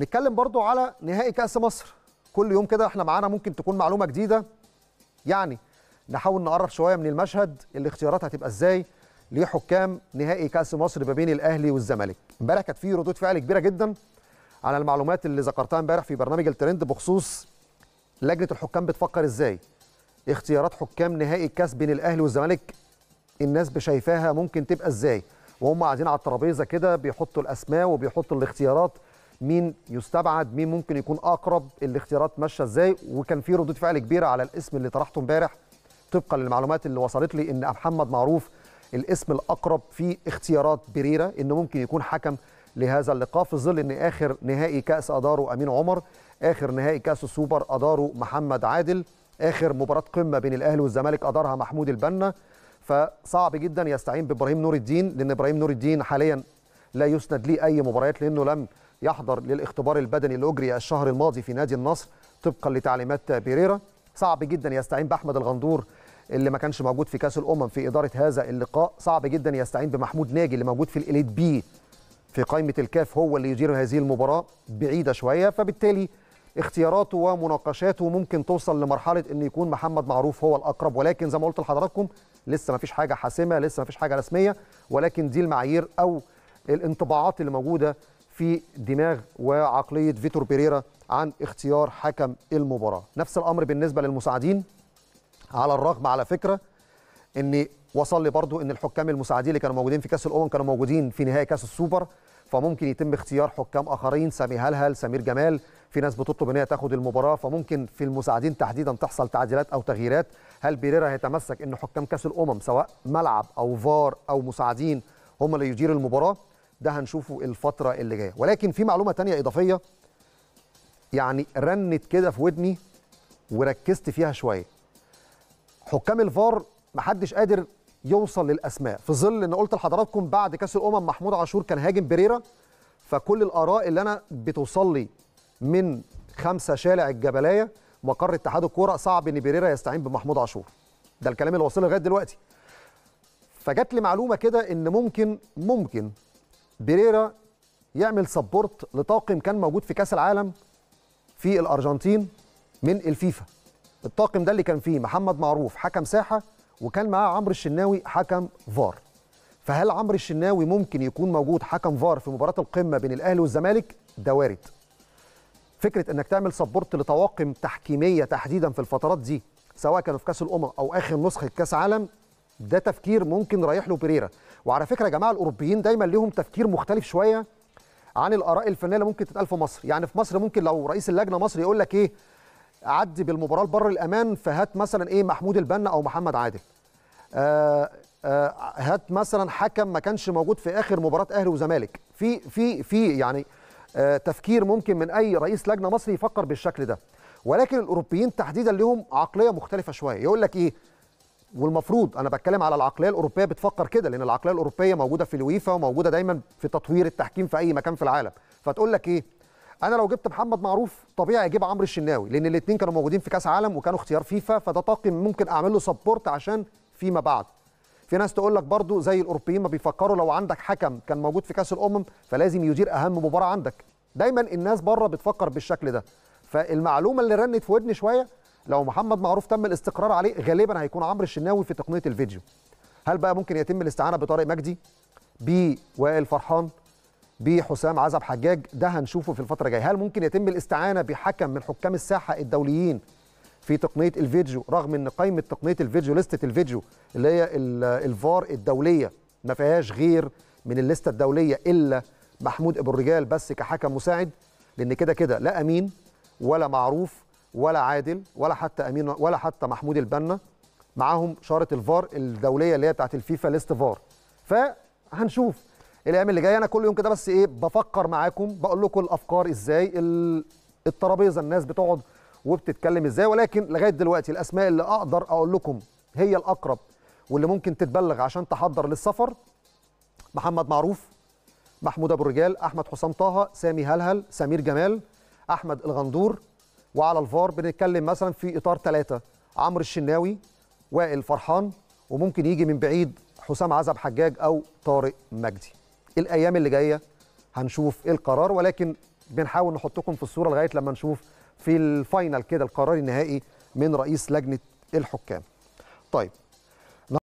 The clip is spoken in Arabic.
نتكلم برضو على نهائي كاس مصر كل يوم كده احنا معانا ممكن تكون معلومه جديده يعني نحاول نقرب شويه من المشهد الاختيارات هتبقى ازاي لحكام نهائي كاس مصر ما بين الاهلي والزمالك امبارح كانت في ردود فعل كبيره جدا على المعلومات اللي ذكرتها امبارح في برنامج الترند بخصوص لجنه الحكام بتفكر ازاي اختيارات حكام نهائي الكاس بين الاهلي والزمالك الناس شايفاها ممكن تبقى ازاي وهم قاعدين على الترابيزه كده بيحطوا الاسماء وبيحطوا الاختيارات مين يستبعد مين ممكن يكون اقرب الاختيارات ماشيه ازاي وكان في ردود فعل كبيره على الاسم اللي طرحته امبارح طبقا للمعلومات اللي وصلت لي ان محمد معروف الاسم الاقرب في اختيارات بريره انه ممكن يكون حكم لهذا اللقاء في ظل ان اخر نهائي كاس اداره امين عمر اخر نهائي كاس السوبر اداره محمد عادل اخر مباراه قمه بين الاهلي والزمالك ادارها محمود البنا فصعب جدا يستعين بابراهيم نور الدين لان ابراهيم نور الدين حاليا لا يسند لي اي مباريات لانه لم يحضر للاختبار البدني اللي أجري الشهر الماضي في نادي النصر طبقا لتعليمات بيريرا صعب جدا يستعين بأحمد الغندور اللي ما كانش موجود في كاس الامم في اداره هذا اللقاء صعب جدا يستعين بمحمود ناجي اللي موجود في الاليت بي في قائمه الكاف هو اللي يدير هذه المباراه بعيده شويه فبالتالي اختياراته ومناقشاته ممكن توصل لمرحله ان يكون محمد معروف هو الاقرب ولكن زي ما قلت لحضراتكم لسه ما فيش حاجه حاسمه لسه ما فيش حاجه رسميه ولكن دي المعايير او الانطباعات اللي موجوده في دماغ وعقليه فيتور بيريرا عن اختيار حكم المباراه نفس الامر بالنسبه للمساعدين على الرغم على فكره ان وصل لي برضو ان الحكام المساعدين اللي كانوا موجودين في كاس الامم كانوا موجودين في نهايه كاس السوبر فممكن يتم اختيار حكام اخرين سامي هلهل سمير جمال في ناس بتطلب ان هي تاخد المباراه فممكن في المساعدين تحديدا تحصل تعديلات او تغييرات هل بيريرا هيتمسك ان حكام كاس الامم سواء ملعب او فار او مساعدين هم اللي يديروا المباراه ده هنشوفه الفتره اللي جايه ولكن في معلومه تانية اضافيه يعني رنت كده في ودني وركزت فيها شويه حكام الفار محدش قادر يوصل للاسماء في ظل ان قلت لحضراتكم بعد كاس الامم محمود عاشور كان هاجم بريرة فكل الاراء اللي انا بتوصل لي من خمسه شالع الجبلايه مقر اتحاد الكوره صعب ان بيريرا يستعين بمحمود عاشور ده الكلام اللي واصل لغايه دلوقتي فجت لي معلومه كده ان ممكن ممكن بيريرا يعمل سبورت لطاقم كان موجود في كاس العالم في الارجنتين من الفيفا الطاقم ده اللي كان فيه محمد معروف حكم ساحه وكان معاه عمرو الشناوي حكم فار فهل عمرو الشناوي ممكن يكون موجود حكم فار في مباراه القمه بين الاهلي والزمالك ده وارد فكره انك تعمل سبورت لطواقم تحكيميه تحديدا في الفترات دي سواء كانوا في كاس الامم او اخر نسخه كاس عالم ده تفكير ممكن رايح له بيريرا وعلى فكره يا جماعه الاوروبيين دايما ليهم تفكير مختلف شويه عن الاراء الفنيه اللي ممكن تتقال في مصر يعني في مصر ممكن لو رئيس اللجنه مصري يقول لك ايه عدي بالمباراه لبر الامان فهات مثلا ايه محمود البنا او محمد عادل آه آه هات مثلا حكم ما كانش موجود في اخر مباراه اهلي وزمالك في في في يعني آه تفكير ممكن من اي رئيس لجنه مصري يفكر بالشكل ده ولكن الاوروبيين تحديدا لهم عقليه مختلفه شويه يقول لك ايه والمفروض انا بتكلم على العقليه الاوروبيه بتفكر كده لان العقليه الاوروبيه موجوده في الويفا وموجوده دايما في تطوير التحكيم في اي مكان في العالم فتقول لك ايه انا لو جبت محمد معروف طبيعي اجيب عمرو الشناوي لان الاثنين كانوا موجودين في كاس عالم وكانوا اختيار فيفا فده طاقم ممكن اعمل له سبورت عشان فيما بعد في ناس تقول لك برضو زي الاوروبيين ما بيفكروا لو عندك حكم كان موجود في كاس الامم فلازم يدير اهم مباراه عندك دايما الناس بره بتفكر بالشكل ده فالمعلومه اللي رنت في ودني شويه لو محمد معروف تم الاستقرار عليه غالبا هيكون عمرو الشناوي في تقنيه الفيديو هل بقى ممكن يتم الاستعانه بطارق مجدي وائل فرحان بحسام عزب حجاج ده هنشوفه في الفتره الجايه هل ممكن يتم الاستعانه بحكم من حكام الساحه الدوليين في تقنيه الفيديو رغم ان قائمه تقنيه الفيديو لسته الفيديو اللي هي الفار الدوليه ما فيهاش غير من الليسته الدوليه الا محمود ابو الرجال بس كحكم مساعد لان كده كده لا امين ولا معروف ولا عادل ولا حتى امين ولا حتى محمود البنا معاهم شاره الفار الدوليه اللي هي بتاعت الفيفا ليست فار فهنشوف الايام اللي جايه انا كل يوم كده بس ايه بفكر معاكم بقول لكم الافكار ازاي الترابيزه الناس بتقعد وبتتكلم ازاي ولكن لغايه دلوقتي الاسماء اللي اقدر اقول لكم هي الاقرب واللي ممكن تتبلغ عشان تحضر للسفر محمد معروف محمود ابو الرجال احمد حسام طه سامي هلهل سمير جمال احمد الغندور وعلى الفار بنتكلم مثلا في اطار ثلاثه عمرو الشناوي وائل فرحان وممكن يجي من بعيد حسام عزب حجاج او طارق مجدي الايام اللي جايه هنشوف ايه القرار ولكن بنحاول نحطكم في الصوره لغايه لما نشوف في الفاينل كده القرار النهائي من رئيس لجنه الحكام طيب